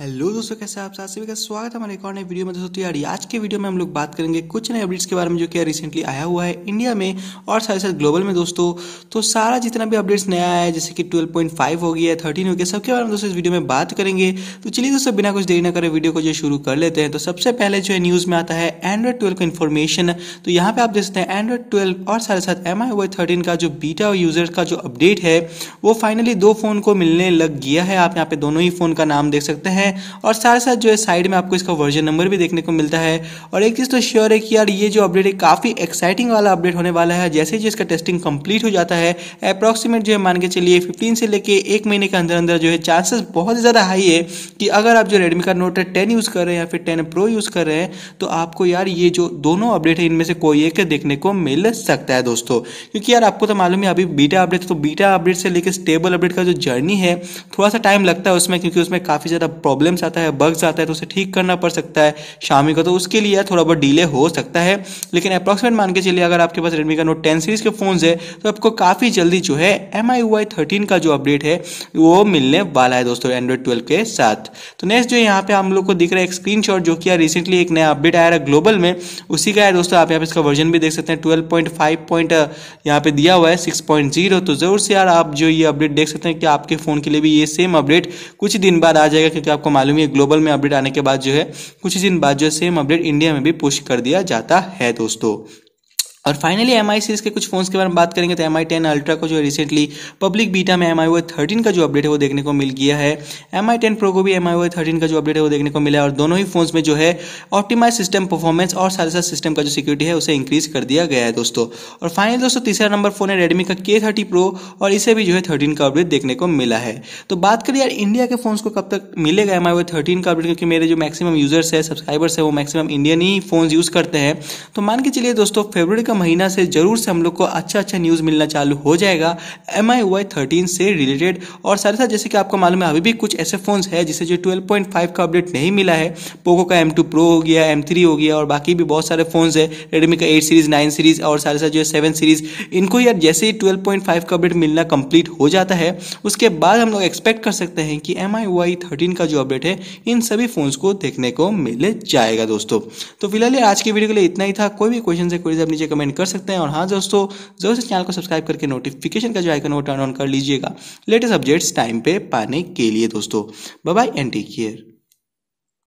hello दोस्तों कैसे आप साथ सभी का स्वागत है हमारे एक और नए वीडियो में दोस्तों तो यार आज के वीडियो में हम लोग बात करेंगे कुछ नए अपडेट्स के बारे में जो कि रिसेंटली आया हुआ है इंडिया में और साथ साथ ग्लोबल में दोस्तों तो सारा जितना भी अपडेट्स नया आया है जैसे कि 12.5 हो गया है थर्टीन हो गया सबके बारे में दोस्तों इस वीडियो में बात करेंगे तो चलिए दोस्तों बिना कुछ देरी न करें वीडियो को जो शुरू कर लेते हैं तो सबसे पहले जो है न्यूज़ में आता है एंड्रॉइड ट्वेल्व का इन्फॉर्मेशन तो यहाँ पर आप देख सकते हैं एंड्रॉइड ट्वेल्व और साथ साथ एम आई थर्टीन का जो बीटा यूजर्स का जो अपडेट है वो फाइनली दो फ़ोन को मिलने लग गया है आप यहाँ पे दोनों ही फ़ोन का नाम देख सकते हैं हैं और साथ साथ जो है साइड में आपको इसका वर्जन नंबर भी देखने को मिलता है और एक चीज़ तो श्योर है कि यार ये जो अपडेट है काफ़ी एक्साइटिंग वाला अपडेट होने वाला है जैसे ही इसका टेस्टिंग कंप्लीट हो जाता है अप्रॉक्सीमेट जो है मान के चलिए फिफ्टीन से लेकर एक महीने के अंदर अंदर जो है चांसेस बहुत ज़्यादा हाई है कि अगर आप जो रेडमी का नोट टेन यूज़ कर रहे हैं या फिर टेन प्रो यूज़ कर रहे हैं तो आपको यार ये जो दोनों अपडेट है इनमें से कोई एक देखने को मिल सकता है दोस्तों क्योंकि यार आपको तो मालूम है अभी बीटा अपडेट तो बीटा अपडेट से लेकर स्टेबल अपडेट का जो जर्नी है थोड़ा सा टाइम लगता है उसमें क्योंकि उसमें काफ़ी ज़्यादा प्रॉब्लम्स आता है बग्स आता है तो उसे ठीक करना पड़ सकता है शामी का तो उसके लिए थोड़ा बहुत डिले हो सकता है लेकिन अप्रॉक्सीमेट मान के चलिए अगर आपके पास रेडमी का नोट टेन सीरीज के फ़ोन है तो आपको काफ़ी जल्दी जो है एम आई वाई थर्टीन का जो अपडेट है वो मिलने वाला है दोस्तों एंड्रॉइड ट्वेल्व के साथ तो नेक्स्ट जो यहाँ पे हम लोग को दिख रहा है एक स्क्रीन जो कि रिसेंटली एक नया अपडेट आया है ग्लोबल में उसी का है दोस्तों आप यहाँ पे इसका वर्जन भी देख सकते हैं ट्वेल्व पॉइंट फाइव पॉइंट यहाँ पे दिया हुआ है सिक्स पॉइंट जीरो तो ज़रूर से यार आप जो ये अपडेट देख सकते हैं कि आपके फ़ोन के लिए भी ये सेम अपडेट कुछ दिन बाद आ जाएगा क्योंकि आप आपको मालूम है ग्लोबल में अपडेट आने के बाद जो है कुछ ही दिन बाद जो है सेम अपडेट इंडिया में भी पुश कर दिया जाता है दोस्तों और फाइनली एम आई सीरीज के कुछ फोन्स के बारे में बात करेंगे तो एम आई टेन अल्ट्रा को जो है रिसेंटली पब्लिक बीटा में एम आई वो थर्टीन का जो अपडेट है वो देखने को मिल गया है एम आई टेन प्रो को भी एम आई वे थर्टीन का जो अपडेट है वो देखने को मिला है और दोनों ही फोन्स में जो है ऑप्टिमाइज सिस्टम परफॉर्मेंस और साथ साथ सिस्टम का जो सिक्योरिटी है उसे इंक्रीज कर दिया गया है दोस्तों और फाइनली दोस्तों तीसरा नंबर फोन है रेडमी का के थर्टी प्रो और इसे भी जो है थर्टीन का अपडेट देखने को मिला है तो बात करिए यार इंडिया के फोन्स को कब तक मिलेगा एम आई वो थर्टीन का अपडेट क्योंकि मेरे जो मैक्सिमम यूजर्स है सब्सक्राइबर्स है वो मैक्सिमम इंडियन ही फोन यूज़ करते हैं तो मान के चलिए दोस्तों फेवरेट का महीना से ज़रूर से हम लोग को अच्छा अच्छा न्यूज़ मिलना चालू हो जाएगा एम आई वाई थर्टीन से रिलेटेड और साथ ही साथ जैसे कि आपको मालूम है अभी भी कुछ ऐसे फ़ोन्स है जिसे जो ट्वेल्व पॉइंट फाइव का अपडेट नहीं मिला है पोको का एम टू प्रो हो गया एम थ्री हो गया और बाकी भी बहुत सारे फ़ोन्स है रेडमी का एट सीरीज़ नाइन सीरीज़ और साथ ही साथ जो है सेवन सीरीज़ इनको यार जैसे ही ट्वेल्व पॉइंट फाइव का अपडेट मिलना कंप्लीट हो जाता है उसके बाद हम लोग एक्सपेक्ट कर सकते हैं कि एम आई वाई थर्टीन का जो अपडेट है इन सभी फ़ोन्स को देखने को मिल जाएगा दोस्तों तो फिलहाल आज की वीडियो के लिए इतना ही था कोई भी क्वेश्चन से कोई आप नीचे कमेंट कमेंट कर सकते हैं और हाँ दोस्तों जरूर से चैनल को सब्सक्राइब करके नोटिफिकेशन का जो आइकन वो टर्न ऑन कर लीजिएगा लेटेस्ट अपडेट्स टाइम पे पाने के लिए दोस्तों बाय एंड टेक केयर